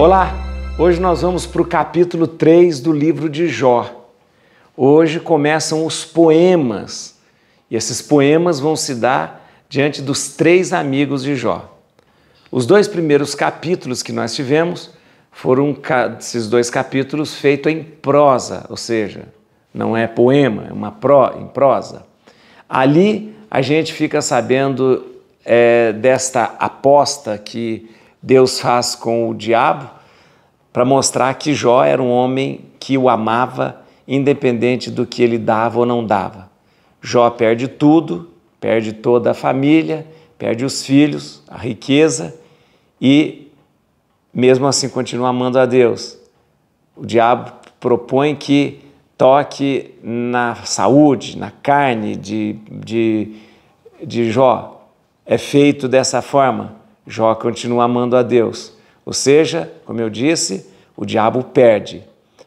Olá, hoje nós vamos para o capítulo 3 do livro de Jó. Hoje começam os poemas e esses poemas vão se dar diante dos três amigos de Jó. Os dois primeiros capítulos que nós tivemos foram esses dois capítulos feitos em prosa, ou seja, não é poema, é uma pró, em prosa. Ali a gente fica sabendo é, desta aposta que Deus faz com o diabo para mostrar que Jó era um homem que o amava, independente do que ele dava ou não dava. Jó perde tudo, perde toda a família, perde os filhos, a riqueza e, mesmo assim, continua amando a Deus. O diabo propõe que toque na saúde, na carne de, de, de Jó. É feito dessa forma. Jó continua amando a Deus. Ou seja, como eu disse, o diabo perde.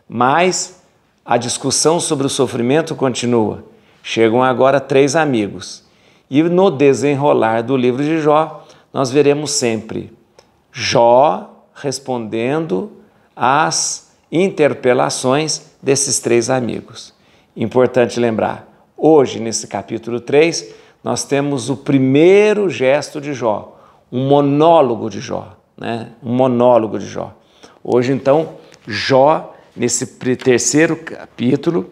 Mas a discussão sobre o sofrimento continua. Chegam agora três amigos. E no desenrolar do livro de Jó, nós veremos sempre Jó respondendo às interpelações desses três amigos. Importante lembrar, hoje, nesse capítulo 3, nós temos o primeiro gesto de Jó um monólogo de Jó, né? um monólogo de Jó. Hoje, então, Jó, nesse terceiro capítulo,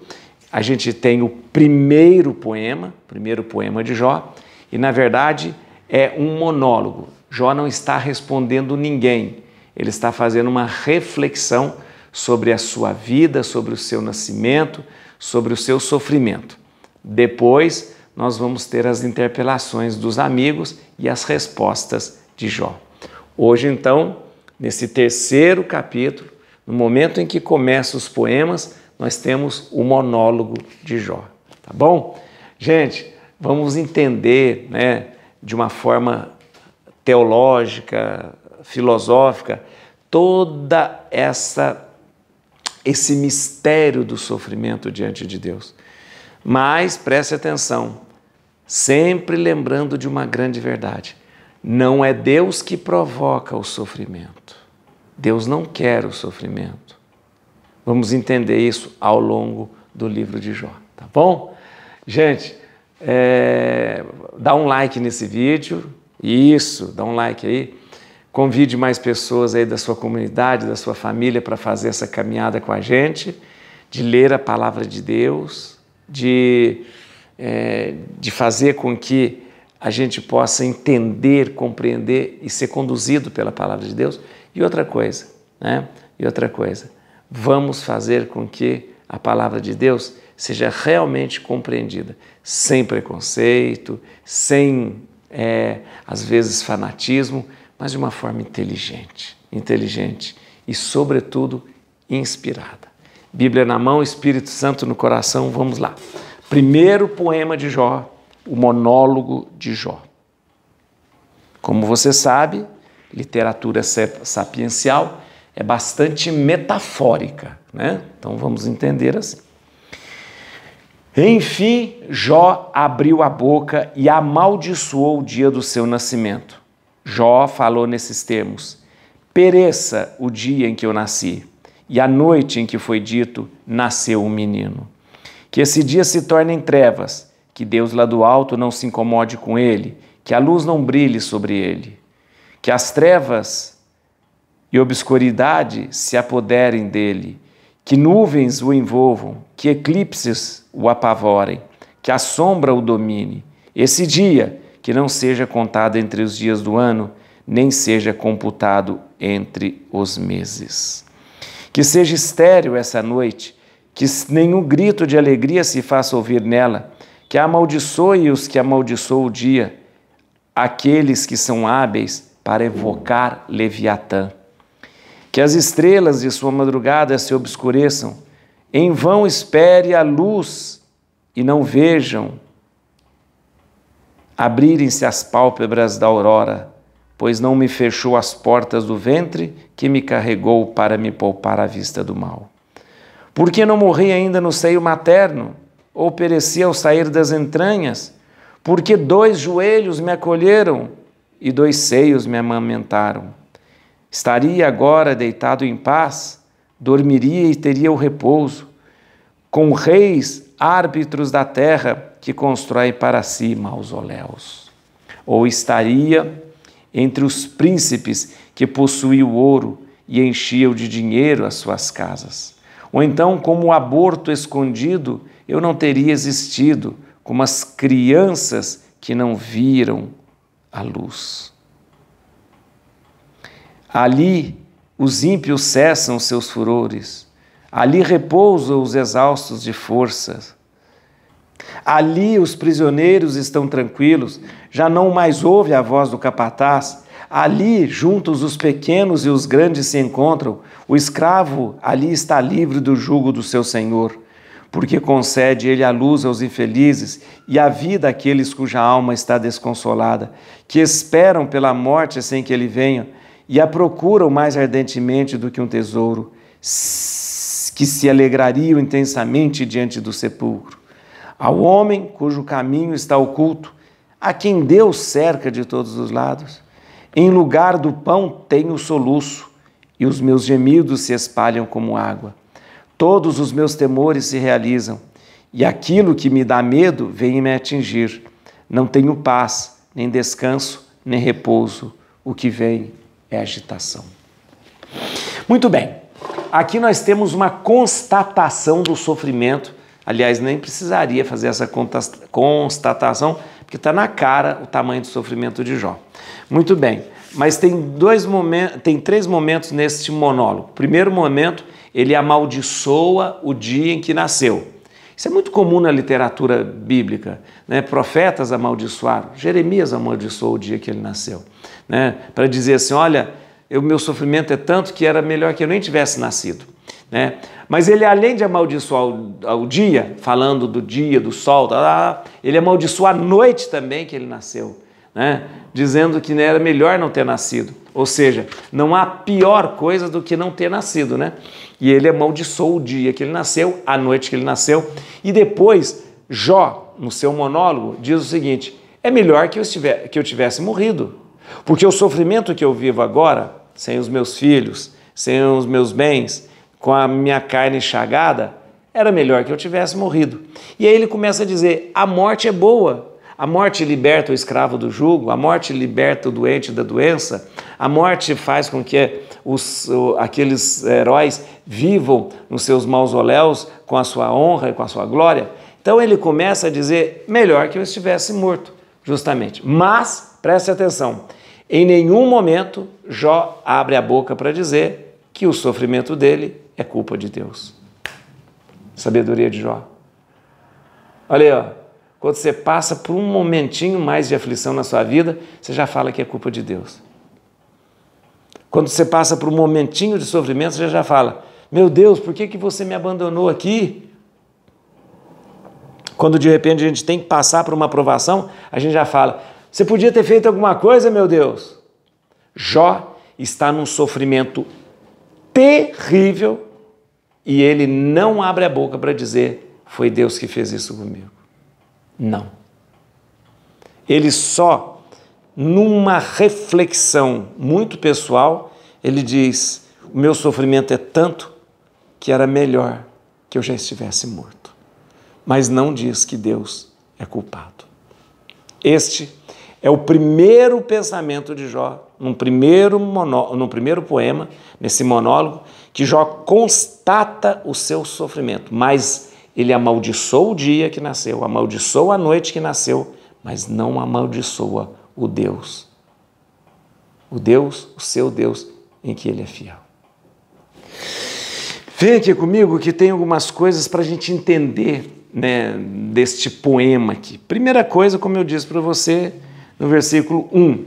a gente tem o primeiro poema, primeiro poema de Jó, e na verdade é um monólogo. Jó não está respondendo ninguém, ele está fazendo uma reflexão sobre a sua vida, sobre o seu nascimento, sobre o seu sofrimento. Depois, nós vamos ter as interpelações dos amigos e as respostas de Jó. Hoje, então, nesse terceiro capítulo, no momento em que começam os poemas, nós temos o monólogo de Jó, tá bom? Gente, vamos entender, né, de uma forma teológica, filosófica, toda essa esse mistério do sofrimento diante de Deus. Mas preste atenção, sempre lembrando de uma grande verdade: não é Deus que provoca o sofrimento. Deus não quer o sofrimento. Vamos entender isso ao longo do livro de Jó, tá bom? Gente, é, dá um like nesse vídeo, isso, dá um like aí. Convide mais pessoas aí da sua comunidade, da sua família para fazer essa caminhada com a gente, de ler a palavra de Deus, de, é, de fazer com que a gente possa entender, compreender e ser conduzido pela palavra de Deus. E outra coisa, né? E outra coisa, vamos fazer com que a palavra de Deus seja realmente compreendida, sem preconceito, sem é, às vezes fanatismo, mas de uma forma inteligente, inteligente e sobretudo inspirada. Bíblia na mão, Espírito Santo no coração, vamos lá. Primeiro poema de Jó, o monólogo de Jó. Como você sabe, literatura sapiencial é bastante metafórica, né? Então vamos entender assim. Enfim, Jó abriu a boca e amaldiçoou o dia do seu nascimento. Jó falou nesses termos: Pereça o dia em que eu nasci e a noite em que foi dito, nasceu um menino. Que esse dia se torne em trevas, que Deus lá do alto não se incomode com ele, que a luz não brilhe sobre ele, que as trevas e obscuridade se apoderem dele, que nuvens o envolvam, que eclipses o apavorem, que a sombra o domine. Esse dia que não seja contado entre os dias do ano, nem seja computado entre os meses. Que seja estéril essa noite, que nenhum grito de alegria se faça ouvir nela, que amaldiçoe os que amaldiçoam o dia, aqueles que são hábeis para evocar Leviatã. Que as estrelas de sua madrugada se obscureçam, em vão espere a luz e não vejam abrirem-se as pálpebras da aurora pois não me fechou as portas do ventre que me carregou para me poupar à vista do mal. Por que não morri ainda no seio materno, ou pereci ao sair das entranhas? Porque dois joelhos me acolheram e dois seios me amamentaram. Estaria agora deitado em paz, dormiria e teria o repouso, com reis, árbitros da terra, que constrói para si mausoléus. Ou estaria entre os príncipes que possuía o ouro e enchiam de dinheiro as suas casas. Ou então, como o aborto escondido, eu não teria existido, como as crianças que não viram a luz. Ali os ímpios cessam seus furores, ali repousam os exaustos de forças. Ali os prisioneiros estão tranquilos, já não mais ouve a voz do capataz. Ali, juntos, os pequenos e os grandes se encontram. O escravo ali está livre do jugo do seu senhor, porque concede ele a luz aos infelizes e a vida àqueles cuja alma está desconsolada, que esperam pela morte sem que ele venha e a procuram mais ardentemente do que um tesouro, que se alegrariam intensamente diante do sepulcro. Ao homem cujo caminho está oculto, a quem Deus cerca de todos os lados. Em lugar do pão tenho soluço, e os meus gemidos se espalham como água. Todos os meus temores se realizam, e aquilo que me dá medo vem me atingir. Não tenho paz, nem descanso, nem repouso. O que vem é agitação. Muito bem, aqui nós temos uma constatação do sofrimento Aliás, nem precisaria fazer essa constatação, porque está na cara o tamanho do sofrimento de Jó. Muito bem, mas tem, dois momentos, tem três momentos neste monólogo. Primeiro momento, ele amaldiçoa o dia em que nasceu. Isso é muito comum na literatura bíblica. Né? Profetas amaldiçoaram, Jeremias amaldiçoou o dia que ele nasceu, né? para dizer assim: olha, o meu sofrimento é tanto que era melhor que eu nem tivesse nascido. Né? Mas ele, além de amaldiçoar o, dia, falando do dia, do sol, tá, tá, tá, ele amaldiçoa a noite também que ele nasceu, né? dizendo que né, era melhor não ter nascido. Ou seja, não há pior coisa do que não ter nascido. Né? E ele amaldiçoou o dia que ele nasceu, a noite que ele nasceu. E depois, Jó, no seu monólogo, diz o seguinte: é melhor que eu, estiver, que eu tivesse morrido, porque o sofrimento que eu vivo agora, sem os meus filhos, sem os meus bens, com a minha carne enxagada, era melhor que eu tivesse morrido. E aí ele começa a dizer: a morte é boa. A morte liberta o escravo do jugo, a morte liberta o doente da doença, a morte faz com que os, aqueles heróis vivam nos seus mausoléus com a sua honra e com a sua glória. Então ele começa a dizer: melhor que eu estivesse morto, justamente. Mas, preste atenção, em nenhum momento Jó abre a boca para dizer que o sofrimento dele é culpa de Deus. Sabedoria de Jó. Olha aí, ó. quando você passa por um momentinho mais de aflição na sua vida, você já fala que é culpa de Deus. Quando você passa por um momentinho de sofrimento, você já fala: Meu Deus, por que, que você me abandonou aqui? Quando de repente a gente tem que passar por uma aprovação, a gente já fala: Você podia ter feito alguma coisa, meu Deus. Jó está num sofrimento terrível e ele não abre a boca para dizer: Foi Deus que fez isso comigo. Não. Ele só, numa reflexão muito pessoal, ele diz: O meu sofrimento é tanto que era melhor que eu já estivesse morto. Mas não diz que Deus é culpado. Este é o primeiro pensamento de Jó, num primeiro, monó, num primeiro poema, nesse monólogo, que Jó constata o seu sofrimento, mas ele amaldiçoou o dia que nasceu, amaldiçoou a noite que nasceu, mas não amaldiçoa o Deus. O Deus, o seu Deus, em que ele é fiel. Vem aqui comigo que tem algumas coisas para a gente entender né, deste poema aqui. Primeira coisa, como eu disse para você, no versículo 1.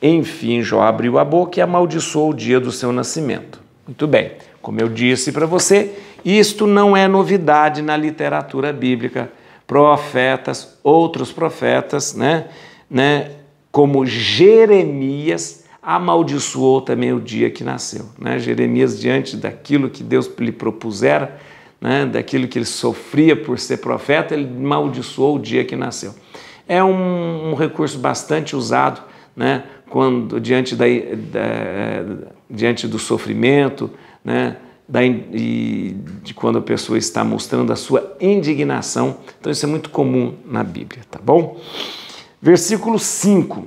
Enfim, Jó abriu a boca e amaldiçoou o dia do seu nascimento. Muito bem, como eu disse para você, isto não é novidade na literatura bíblica. Profetas, outros profetas, né, né, como Jeremias, amaldiçoou também o dia que nasceu. Né? Jeremias, diante daquilo que Deus lhe propusera, né, daquilo que ele sofria por ser profeta, ele amaldiçoou o dia que nasceu é um, um recurso bastante usado né, quando, diante, da, da, diante do sofrimento, né, da, e de quando a pessoa está mostrando a sua indignação. Então, isso é muito comum na Bíblia, tá bom? Versículo 5: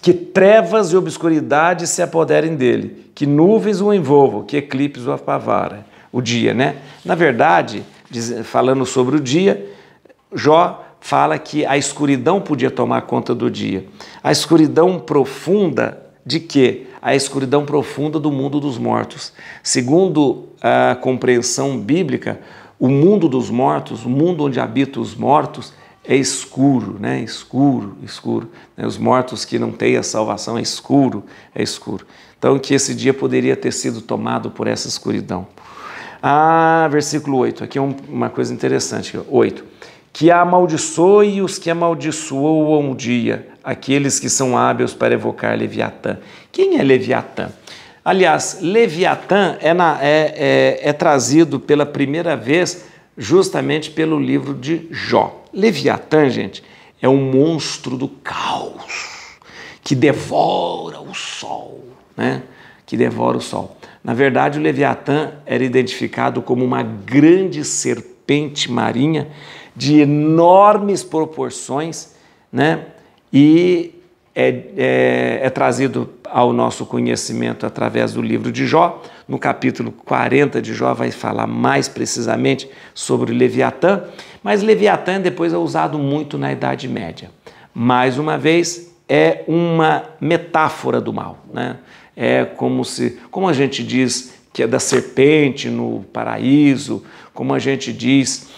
Que trevas e obscuridade se apoderem dele, que nuvens o envolvam, que eclipse o apavara. O dia, né? Na verdade, falando sobre o dia, Jó fala que a escuridão podia tomar conta do dia. A escuridão profunda de quê? A escuridão profunda do mundo dos mortos. Segundo a compreensão bíblica, o mundo dos mortos, o mundo onde habitam os mortos, é escuro, né? Escuro, escuro. Né? Os mortos que não têm a salvação é escuro, é escuro. Então, que esse dia poderia ter sido tomado por essa escuridão. Ah, versículo 8. Aqui é uma coisa interessante. 8 que amaldiçoe os que amaldiçoam um dia, aqueles que são hábeis para evocar Leviatã. Quem é Leviatã? Aliás, Leviatã é, na, é, é, é trazido pela primeira vez justamente pelo livro de Jó. Leviatã, gente, é um monstro do caos que devora o sol, né? Que devora o sol. Na verdade, o Leviatã era identificado como uma grande serpente marinha de enormes proporções, né? E é, é, é, trazido ao nosso conhecimento através do livro de Jó. No capítulo 40 de Jó vai falar mais precisamente sobre Leviatã, mas Leviatã depois é usado muito na Idade Média. Mais uma vez, é uma metáfora do mal. Né? É como se, como a gente diz que é da serpente no paraíso, como a gente diz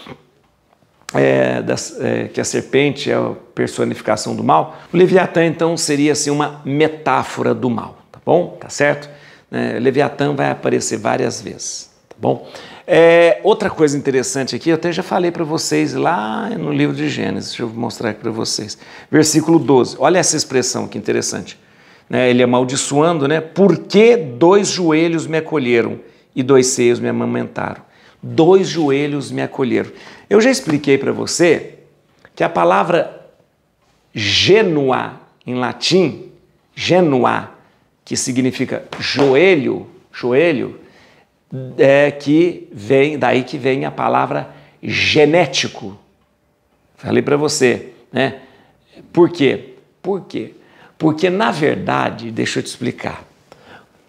é, das, é, que a serpente é a personificação do mal, o Leviatã então seria assim uma metáfora do mal, tá bom? Tá certo? É, Leviatã vai aparecer várias vezes, tá bom? É, outra coisa interessante aqui, eu até já falei para vocês lá no livro de Gênesis, deixa eu mostrar aqui para vocês. Versículo 12, olha essa expressão que interessante. Né? Ele amaldiçoando, né? Porque dois joelhos me acolheram e dois seios me amamentaram dois joelhos me acolheram. Eu já expliquei para você que a palavra genua em latim, genua, que significa joelho, joelho, é que vem, daí que vem a palavra genético. Falei para você, né? Por quê? Por quê? Porque na verdade, deixa eu te explicar.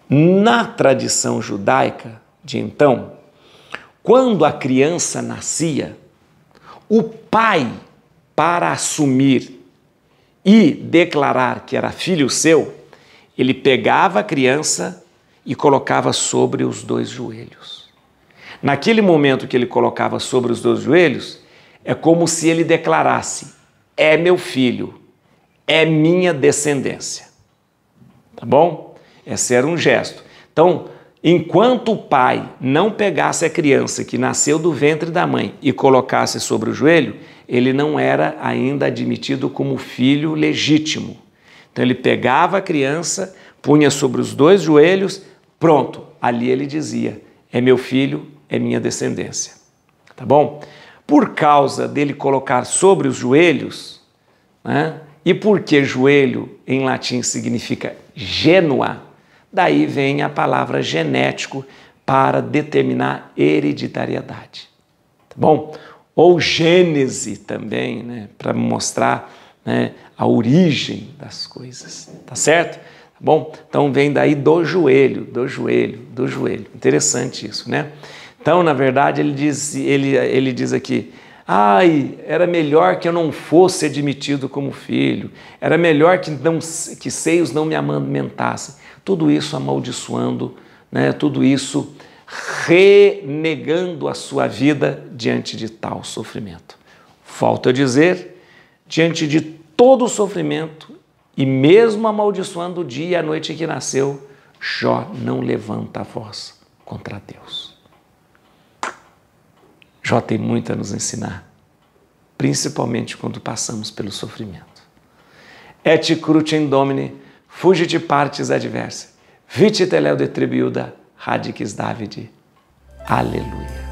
Na tradição judaica de então, quando a criança nascia, o pai, para assumir e declarar que era filho seu, ele pegava a criança e colocava sobre os dois joelhos. Naquele momento que ele colocava sobre os dois joelhos, é como se ele declarasse: é meu filho, é minha descendência. Tá bom? Esse era um gesto. Então, Enquanto o pai não pegasse a criança que nasceu do ventre da mãe e colocasse sobre o joelho, ele não era ainda admitido como filho legítimo. Então ele pegava a criança, punha sobre os dois joelhos, pronto, ali ele dizia: é meu filho, é minha descendência. Tá bom? Por causa dele colocar sobre os joelhos, né? e porque joelho em latim significa gênua, Daí vem a palavra genético para determinar hereditariedade. Tá bom? Ou gênese também, né? para mostrar né? a origem das coisas. Tá certo? Tá bom? Então vem daí do joelho, do joelho, do joelho. Interessante isso, né? Então, na verdade, ele diz, ele, ele diz aqui: Ai, era melhor que eu não fosse admitido como filho, era melhor que, não, que seios não me amamentassem. Tudo isso amaldiçoando, né? tudo isso renegando a sua vida diante de tal sofrimento. Falta dizer, diante de todo o sofrimento, e mesmo amaldiçoando o dia e a noite que nasceu, Jó não levanta a voz contra Deus. Jó tem muito a nos ensinar, principalmente quando passamos pelo sofrimento. Et crucem domine, fugi de partes adversas, vite teleu de tribiuda, radicis David. Aleluia.